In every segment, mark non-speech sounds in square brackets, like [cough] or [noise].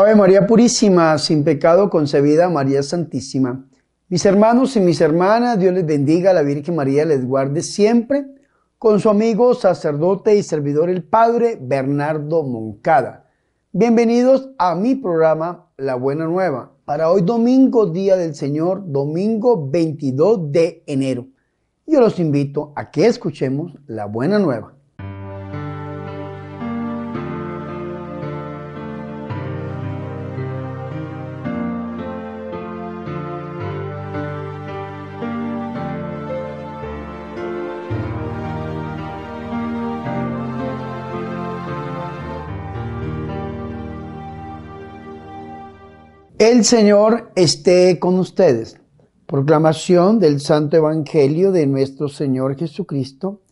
Ave María Purísima, sin pecado concebida, María Santísima. Mis hermanos y mis hermanas, Dios les bendiga, la Virgen María les guarde siempre, con su amigo, sacerdote y servidor el Padre Bernardo Moncada. Bienvenidos a mi programa La Buena Nueva, para hoy domingo, Día del Señor, domingo 22 de enero. Yo los invito a que escuchemos La Buena Nueva. el Señor esté con ustedes. Proclamación del Santo Evangelio de nuestro Señor Jesucristo,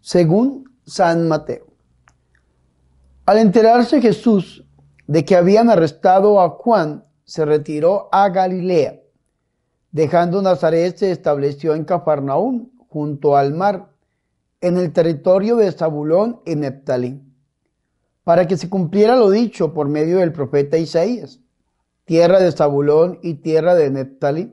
según San Mateo. Al enterarse Jesús de que habían arrestado a Juan, se retiró a Galilea. Dejando Nazaret, se estableció en Cafarnaúm, junto al mar, en el territorio de Zabulón y Neptalí, para que se cumpliera lo dicho por medio del profeta Isaías tierra de Zabulón y tierra de Neptali,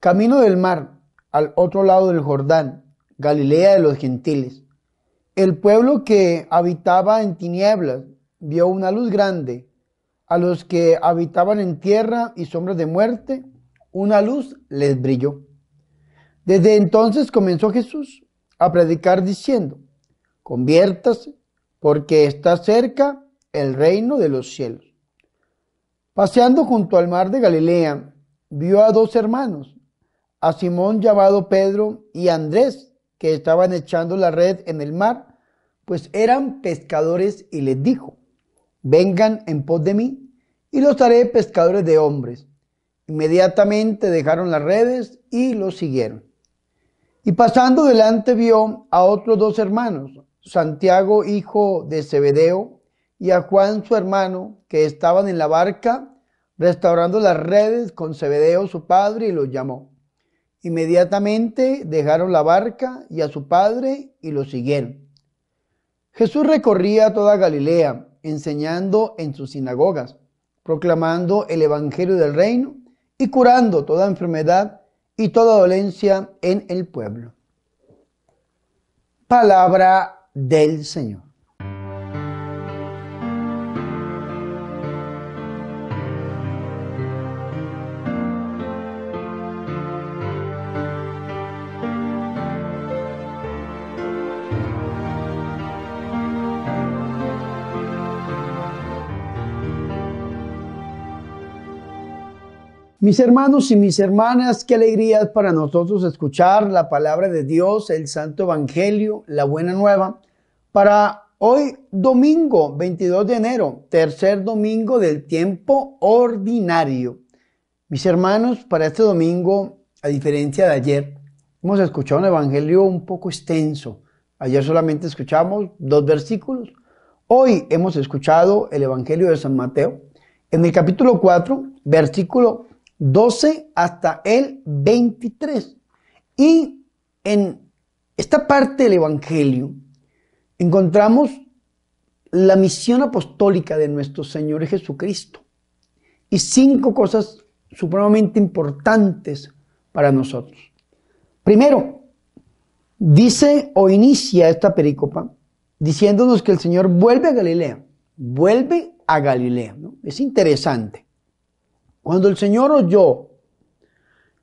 camino del mar, al otro lado del Jordán, Galilea de los gentiles. El pueblo que habitaba en tinieblas vio una luz grande. A los que habitaban en tierra y sombras de muerte, una luz les brilló. Desde entonces comenzó Jesús a predicar diciendo, conviértase, porque está cerca el reino de los cielos. Paseando junto al mar de Galilea, vio a dos hermanos, a Simón llamado Pedro y Andrés, que estaban echando la red en el mar, pues eran pescadores y les dijo, vengan en pos de mí y los haré pescadores de hombres. Inmediatamente dejaron las redes y los siguieron. Y pasando delante vio a otros dos hermanos, Santiago hijo de Zebedeo y a Juan su hermano, que estaban en la barca restaurando las redes con Zebedeo su padre, y los llamó. Inmediatamente dejaron la barca y a su padre y lo siguieron. Jesús recorría toda Galilea, enseñando en sus sinagogas, proclamando el Evangelio del Reino y curando toda enfermedad y toda dolencia en el pueblo. Palabra del Señor. Mis hermanos y mis hermanas, qué alegría es para nosotros escuchar la palabra de Dios, el Santo Evangelio, la Buena Nueva, para hoy domingo 22 de enero, tercer domingo del tiempo ordinario. Mis hermanos, para este domingo, a diferencia de ayer, hemos escuchado un Evangelio un poco extenso. Ayer solamente escuchamos dos versículos. Hoy hemos escuchado el Evangelio de San Mateo, en el capítulo 4, versículo 12 hasta el 23. Y en esta parte del Evangelio encontramos la misión apostólica de nuestro Señor Jesucristo y cinco cosas supremamente importantes para nosotros. Primero, dice o inicia esta pericopa diciéndonos que el Señor vuelve a Galilea, vuelve a Galilea. ¿no? Es interesante. Cuando el Señor oyó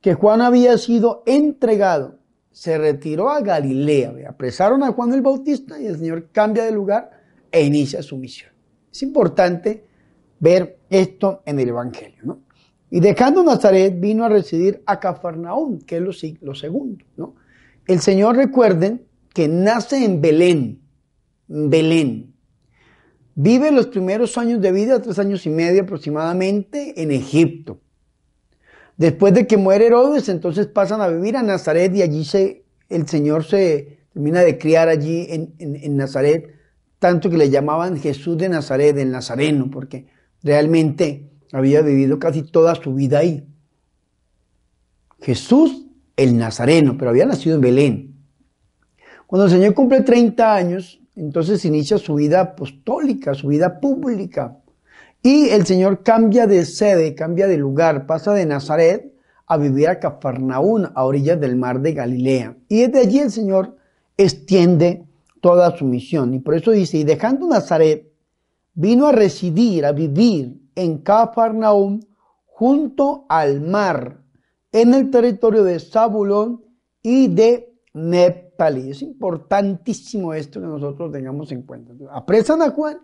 que Juan había sido entregado, se retiró a Galilea. Apresaron a Juan el Bautista y el Señor cambia de lugar e inicia su misión. Es importante ver esto en el Evangelio. Y dejando Nazaret vino a residir a Cafarnaún, que es lo, segundo. El Señor recuerden que nace en Belén, Belén, Vive los primeros años de vida, tres años y medio aproximadamente, en Egipto. Después de que muere Herodes, entonces pasan a vivir a Nazaret y allí se, el Señor se termina de criar allí en, en Nazaret, tanto que le llamaban Jesús de Nazaret, el Nazareno, porque realmente había vivido casi toda su vida ahí. Jesús el Nazareno, pero había nacido en Belén. Cuando el Señor cumple 30 años, entonces inicia su vida apostólica, su vida pública. Y el Señor cambia de sede, cambia de lugar, pasa de Nazaret a vivir a Cafarnaún, a orillas del mar de Galilea. Y desde allí el Señor extiende toda su misión. Y por eso dice, y dejando Nazaret, vino a residir, a vivir en cafarnaún junto al mar, en el territorio de Zabulón y de nepalí. Es importantísimo esto que nosotros tengamos en cuenta. Apresan a Juan,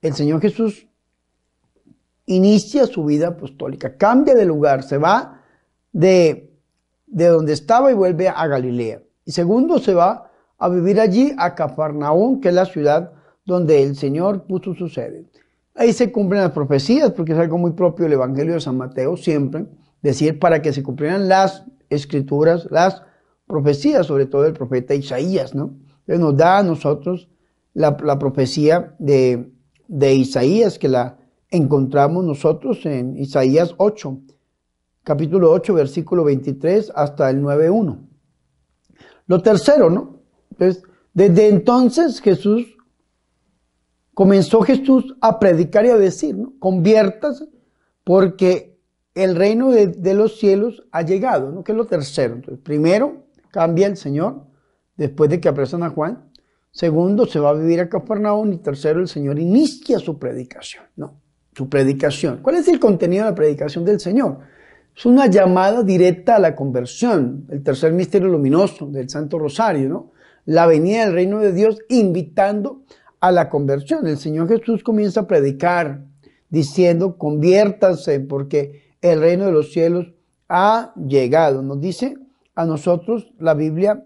el Señor Jesús inicia su vida apostólica, cambia de lugar, se va de, de donde estaba y vuelve a Galilea. Y segundo, se va a vivir allí a Cafarnaún, que es la ciudad donde el Señor puso su sede. Ahí se cumplen las profecías, porque es algo muy propio del Evangelio de San Mateo, siempre, decir para que se cumplieran las escrituras, las profecía sobre todo el profeta Isaías, ¿no? Entonces nos da a nosotros la, profecía de, Isaías, que la encontramos nosotros en Isaías 8, capítulo 8, versículo 23 hasta el 9.1. Lo tercero, ¿no? Entonces, desde entonces Jesús, comenzó Jesús a predicar y a decir, ¿no? Conviértase porque el reino de, de los cielos ha llegado, ¿no? Que es lo tercero. Entonces, primero, cambia el Señor después de que apresan a Juan. Segundo, se va a vivir a Capernaum. Y tercero, el Señor inicia su predicación. No, su predicación. ¿Cuál es el contenido de la predicación del Señor? Es una llamada directa a la conversión, el tercer misterio luminoso del Santo Rosario, ¿no? La venida del reino de Dios invitando a la conversión. El Señor Jesús comienza a predicar diciendo, conviértanse porque el reino de los cielos ha llegado. Nos dice a nosotros la Biblia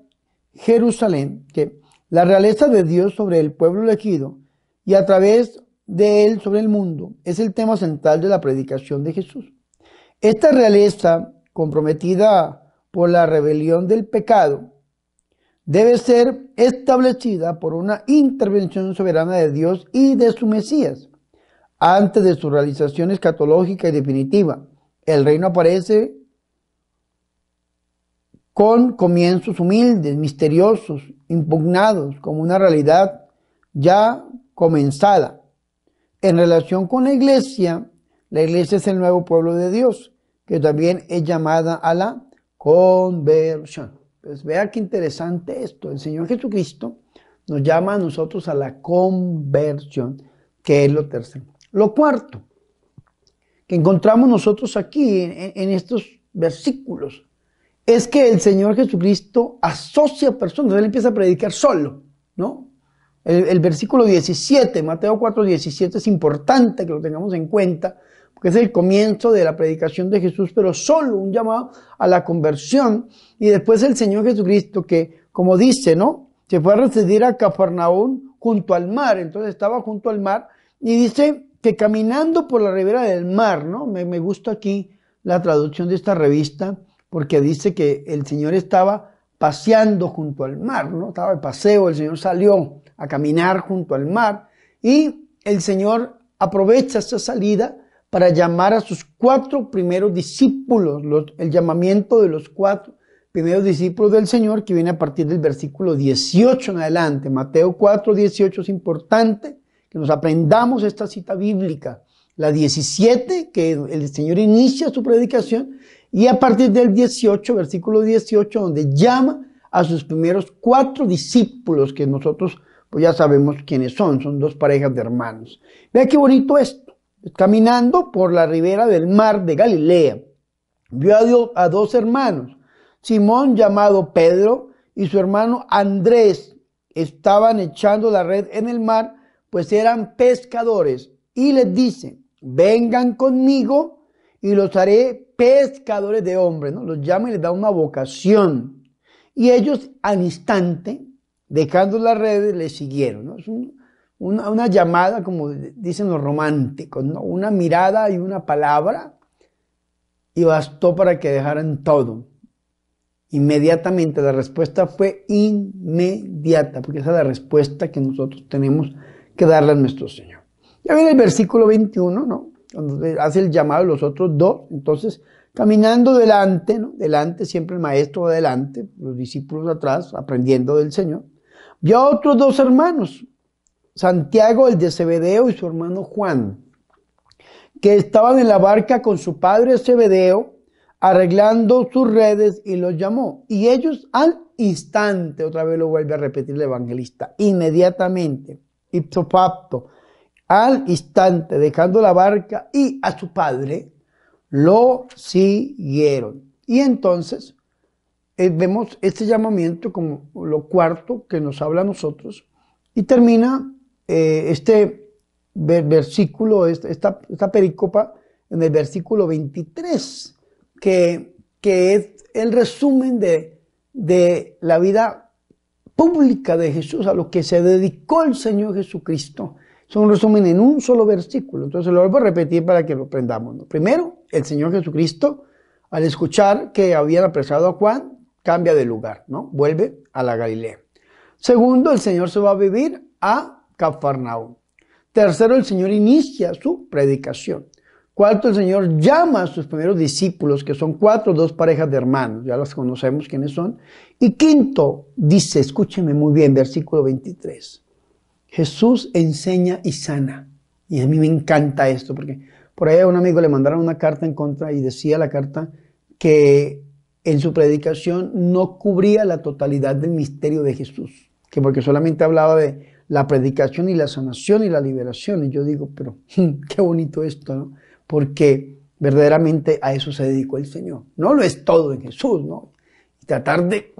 Jerusalén, que la realeza de Dios sobre el pueblo elegido y a través de él sobre el mundo es el tema central de la predicación de Jesús. Esta realeza comprometida por la rebelión del pecado debe ser establecida por una intervención soberana de Dios y de su Mesías antes de su realización escatológica y definitiva. El reino aparece con comienzos humildes, misteriosos, impugnados como una realidad ya comenzada. En relación con la iglesia, la iglesia es el nuevo pueblo de Dios, que también es llamada a la conversión. Pues vea qué interesante esto. El Señor Jesucristo nos llama a nosotros a la conversión, que es lo tercero. Lo cuarto que encontramos nosotros aquí en estos versículos es que el Señor Jesucristo asocia personas, él empieza a predicar solo, ¿no? El, versículo 17, Mateo 4, 17 es importante que lo tengamos en cuenta, porque es el comienzo de la predicación de Jesús, pero solo un llamado a la conversión. Y después el Señor Jesucristo que, como dice, ¿no? Se fue a residir a Cafarnaún junto al mar, entonces estaba junto al mar, y dice que caminando por la ribera del mar, ¿no? Me, me gusta aquí la traducción de esta revista porque dice que el Señor estaba paseando junto al mar, ¿no? Estaba de paseo, el Señor salió a caminar junto al mar y el Señor aprovecha esta salida para llamar a sus cuatro primeros discípulos, el llamamiento de los cuatro primeros discípulos del Señor que viene a partir del versículo 18 en adelante. Mateo 4, 18 es importante que nos aprendamos esta cita bíblica. La 17, que el Señor inicia su predicación, y a partir del 18, versículo 18, donde llama a sus primeros cuatro discípulos, que nosotros pues, ya sabemos quiénes son, son dos parejas de hermanos. Vea qué bonito esto. Caminando por la ribera del mar de Galilea, vio a, a dos hermanos, Simón llamado Pedro y su hermano Andrés, estaban echando la red en el mar, pues eran pescadores, y les dice, vengan conmigo y los haré pescadores de hombres, ¿no? Los llama y les da una vocación. Y ellos al instante, dejando las redes, les siguieron, ¿no? Es una, llamada, como dicen los románticos, ¿no? Una mirada y una palabra, y bastó para que dejaran todo. Inmediatamente, la respuesta fue inmediata, porque esa es la respuesta que nosotros tenemos que darle a nuestro Señor. Ya viene el versículo 21, ¿no? cuando hace el llamado los otros dos, entonces caminando delante, delante siempre el maestro adelante, los discípulos atrás, aprendiendo del Señor, vio a otros dos hermanos, Santiago el de Zebedeo y su hermano Juan, que estaban en la barca con su padre Zebedeo, arreglando sus redes y los llamó. Y ellos al instante, otra vez lo vuelve a repetir el evangelista, inmediatamente, ipso facto, al instante, dejando la barca y a su padre, lo siguieron. Y entonces eh, vemos este llamamiento como lo cuarto que nos habla a nosotros y termina eh, este versículo, este, esta, esta pericopa en el versículo 23, que, que es el resumen de, de la vida pública de Jesús, a lo que se dedicó el Señor Jesucristo son un resumen en un solo versículo. Entonces lo vuelvo a repetir para que lo aprendamos. Primero, el Señor Jesucristo, al escuchar que habían apresado a Juan, cambia de lugar, ¿no? Vuelve a la Galilea. Segundo, el Señor se va a vivir a Cafarnaúm. Tercero, el Señor inicia su predicación. Cuarto, el Señor llama a sus primeros discípulos, que son cuatro, o dos parejas de hermanos, ya las conocemos quiénes son. Y quinto, dice, escúcheme muy bien, versículo 23 Jesús enseña y sana. Y a mí me encanta esto, porque por ahí a un amigo le mandaron una carta en contra y decía la carta que en su predicación no cubría la totalidad del misterio de Jesús, que porque solamente hablaba de la predicación y la sanación y la liberación. Y yo digo, pero [laughs] qué bonito esto, ¿no? Porque verdaderamente a eso se dedicó el Señor. No lo es todo en Jesús, ¿no? Y tratar de,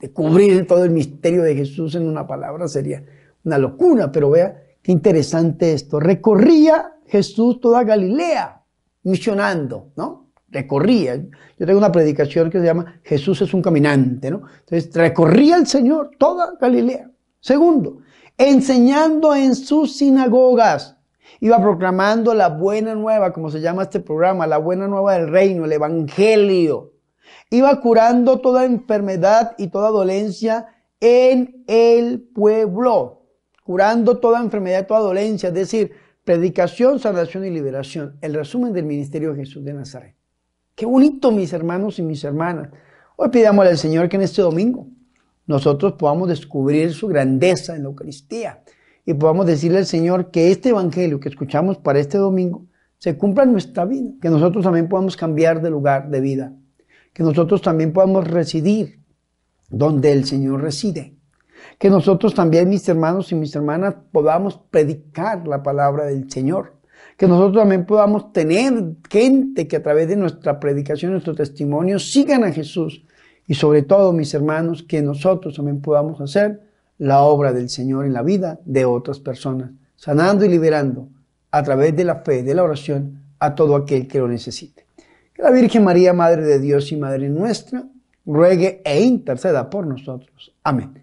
de cubrir todo el misterio de Jesús en una palabra sería una locura, pero vea qué interesante esto. Recorría Jesús toda Galilea, misionando, ¿no? Recorría. Yo tengo una predicación que se llama Jesús es un caminante, ¿no? Entonces, recorría el Señor toda Galilea. Segundo, enseñando en sus sinagogas iba proclamando la buena nueva, como se llama este programa, la buena nueva del reino, el evangelio. Iba curando toda enfermedad y toda dolencia en el pueblo curando toda enfermedad, toda dolencia, es decir, predicación, sanación y liberación. El resumen del ministerio de Jesús de Nazaret. Qué bonito, mis hermanos y mis hermanas. Hoy pidámosle al Señor que en este domingo nosotros podamos descubrir su grandeza en la Eucaristía y podamos decirle al Señor que este Evangelio que escuchamos para este domingo se cumpla en nuestra vida, que nosotros también podamos cambiar de lugar de vida, que nosotros también podamos residir donde el Señor reside que nosotros también, mis hermanos y mis hermanas, podamos predicar la palabra del Señor. Que nosotros también podamos tener gente que a través de nuestra predicación, nuestro testimonio, sigan a Jesús. Y sobre todo, mis hermanos, que nosotros también podamos hacer la obra del Señor en la vida de otras personas, sanando y liberando a través de la fe, y de la oración, a todo aquel que lo necesite. Que la Virgen María, Madre de Dios y Madre nuestra, ruegue e interceda por nosotros. Amén.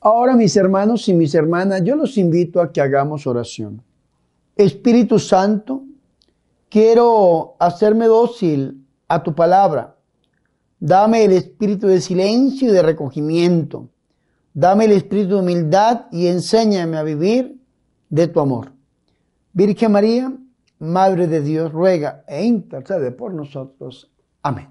Ahora mis hermanos y mis hermanas, yo los invito a que hagamos oración. Espíritu Santo, quiero hacerme dócil a tu palabra. Dame el espíritu de silencio y de recogimiento. Dame el espíritu de humildad y enséñame a vivir de tu amor. Virgen María, Madre de Dios, ruega e intercede por nosotros. Amén.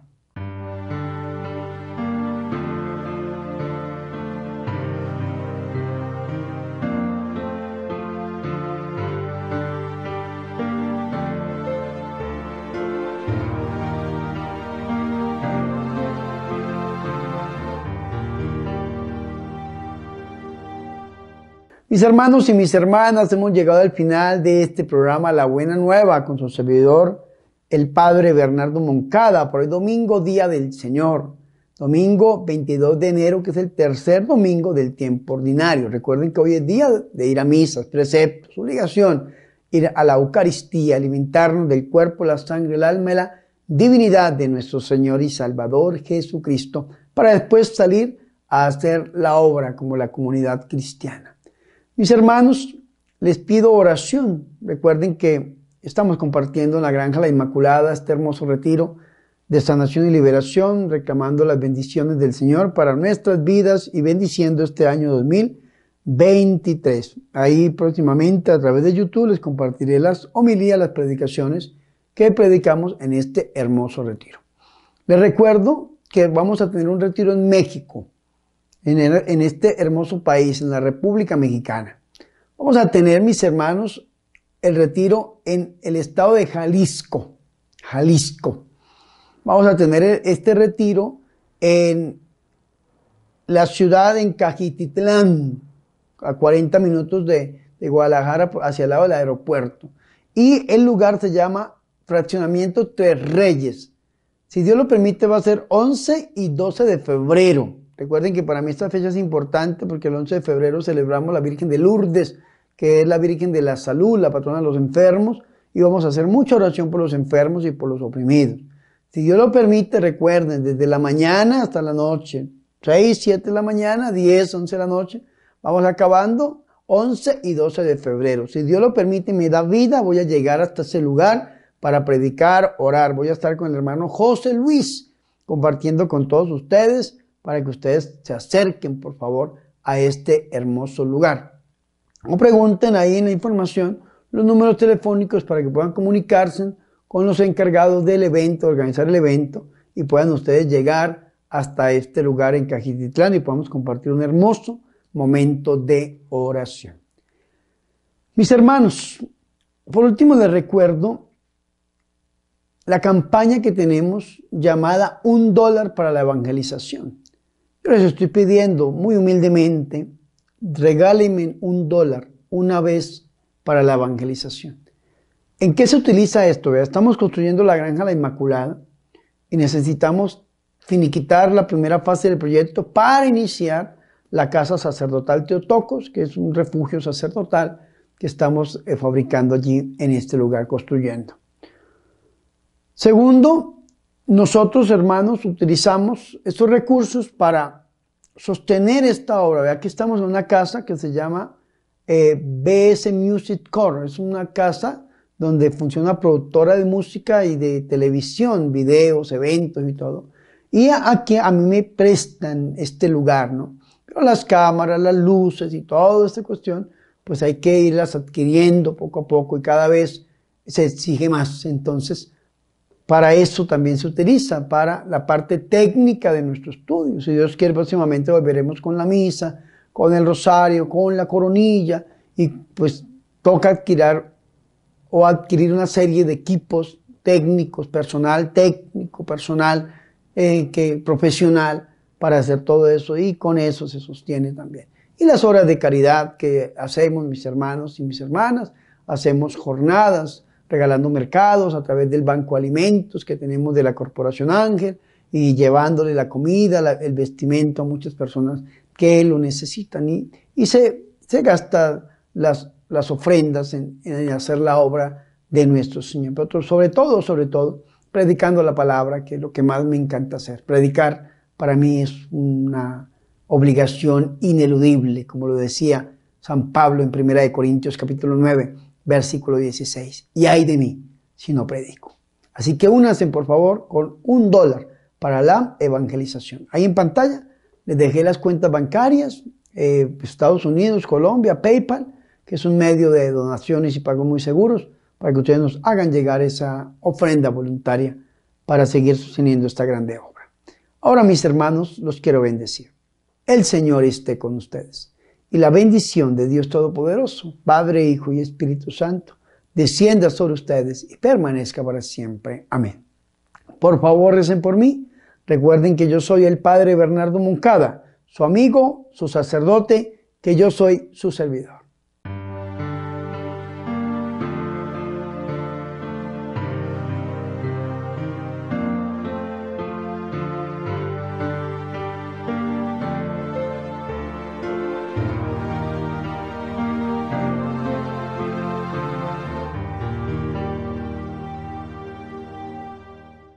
Mis hermanos y mis hermanas, hemos llegado al final de este programa La Buena Nueva con su servidor, el Padre Bernardo Moncada, por el domingo, Día del Señor. Domingo 22 de enero, que es el tercer domingo del tiempo ordinario. Recuerden que hoy es día de ir a misas, preceptos, obligación, ir a la Eucaristía, alimentarnos del cuerpo, la sangre, el alma la divinidad de nuestro Señor y Salvador Jesucristo, para después salir a hacer la obra como la comunidad cristiana. Mis hermanos, les pido oración. Recuerden que estamos compartiendo en la Granja La Inmaculada este hermoso retiro de sanación y liberación, reclamando las bendiciones del Señor para nuestras vidas y bendiciendo este año 2023. Ahí próximamente a través de YouTube les compartiré las homilías, las predicaciones que predicamos en este hermoso retiro. Les recuerdo que vamos a tener un retiro en México en, este hermoso país, en la República Mexicana. Vamos a tener, mis hermanos, el retiro en el estado de Jalisco. Jalisco. Vamos a tener e, este retiro en la ciudad en Cajititlán, a 40 minutos de, Guadalajara hacia el lado del aeropuerto. Y el lugar se llama Fraccionamiento Tres Reyes. Si Dios lo permite, va a ser 11 y 12 de febrero. Recuerden que para mí esta fecha es importante porque el 11 de febrero celebramos la Virgen de Lourdes, que es la Virgen de la Salud, la patrona de los enfermos, y vamos a hacer mucha oración por los enfermos y por los oprimidos. Si Dios lo permite, recuerden, desde la mañana hasta la noche, 6, 7 de la mañana, 10, 11 de la noche, vamos acabando 11 y 12 de febrero. Si Dios lo permite y me da vida, voy a llegar hasta ese lugar para predicar, orar. Voy a estar con el hermano José Luis, compartiendo con todos ustedes para que ustedes se acerquen, por favor, a este hermoso lugar. O pregunten ahí en la información los números telefónicos para que puedan comunicarse con los encargados del evento, organizar el evento y puedan ustedes llegar hasta este lugar en Cajititlán y podamos compartir un hermoso momento de oración. Mis hermanos, por último les recuerdo la campaña que tenemos llamada Un dólar para la evangelización les estoy pidiendo muy humildemente, regálenme un dólar una vez para la evangelización. ¿En qué se utiliza esto? Estamos construyendo la granja La Inmaculada y necesitamos finiquitar la primera fase del proyecto para iniciar la casa sacerdotal Teotocos, que es un refugio sacerdotal que estamos eh, fabricando allí en este lugar, construyendo. Segundo, nosotros, hermanos, utilizamos estos recursos para sostener esta obra. Aquí estamos en una casa que se llama eh, BS Music Core. Es una casa donde funciona productora de música y de televisión, videos, eventos y todo. Y aquí a mí me prestan este lugar, ¿no? Pero las cámaras, las luces y toda esta cuestión, pues hay que irlas adquiriendo poco a poco y cada vez se exige más. Entonces, para eso también se utiliza, para la parte técnica de nuestro estudio. Si Dios quiere, próximamente volveremos con la misa, con el rosario, con la coronilla, y pues toca adquirir o adquirir una serie de equipos técnicos, personal técnico, personal eh, que, profesional para hacer todo eso y con eso se sostiene también. Y las horas de caridad que hacemos mis hermanos y mis hermanas, hacemos jornadas regalando mercados a través del Banco Alimentos que tenemos de la Corporación Ángel y llevándole la comida, el vestimento a muchas personas que lo necesitan. Y, se, se gastan las, ofrendas en, hacer la obra de nuestro Señor. Pero sobre todo, sobre todo, predicando la palabra, que es lo que más me encanta hacer. Predicar para mí es una obligación ineludible, como lo decía San Pablo en 1 Corintios capítulo 9 versículo 16, y hay de mí si no predico. Así que únanse, por favor, con un dólar para la evangelización. Ahí en pantalla les dejé las cuentas bancarias, eh, Estados Unidos, Colombia, PayPal, que es un medio de donaciones y pagos muy seguros, para que ustedes nos hagan llegar esa ofrenda voluntaria para seguir sosteniendo esta grande obra. Ahora, mis hermanos, los quiero bendecir. El Señor esté con ustedes y la bendición de Dios Todopoderoso, Padre, Hijo y Espíritu Santo, descienda sobre ustedes y permanezca para siempre. Amén. Por favor, recen por mí. Recuerden que yo soy el Padre Bernardo Moncada, su amigo, su sacerdote, que yo soy su servidor.